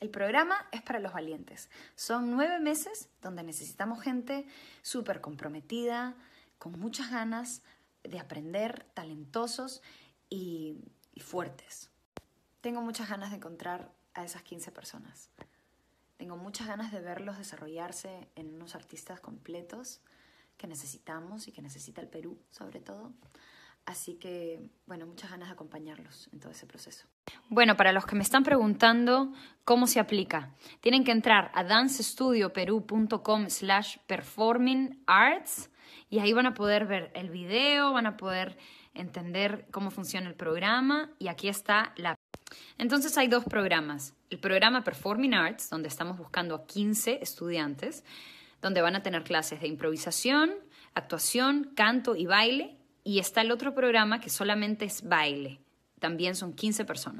El programa es para los valientes. Son nueve meses donde necesitamos gente súper comprometida, con muchas ganas de aprender, talentosos y, fuertes. Tengo muchas ganas de encontrar a esas 15 personas. Tengo muchas ganas de verlos desarrollarse en unos artistas completos que necesitamos y que necesita el Perú, sobre todo. Así que, bueno, muchas ganas de acompañarlos en todo ese proceso. Bueno, para los que me están preguntando cómo se aplica, tienen que entrar a dancestudioperu.com slash performing arts y ahí van a poder ver el video, van a poder entender cómo funciona el programa y aquí está la... Entonces hay dos programas. El programa Performing Arts, donde estamos buscando a 15 estudiantes, donde van a tener clases de improvisación, actuación, canto y baile y está el otro programa que solamente es baile. También son 15 personas.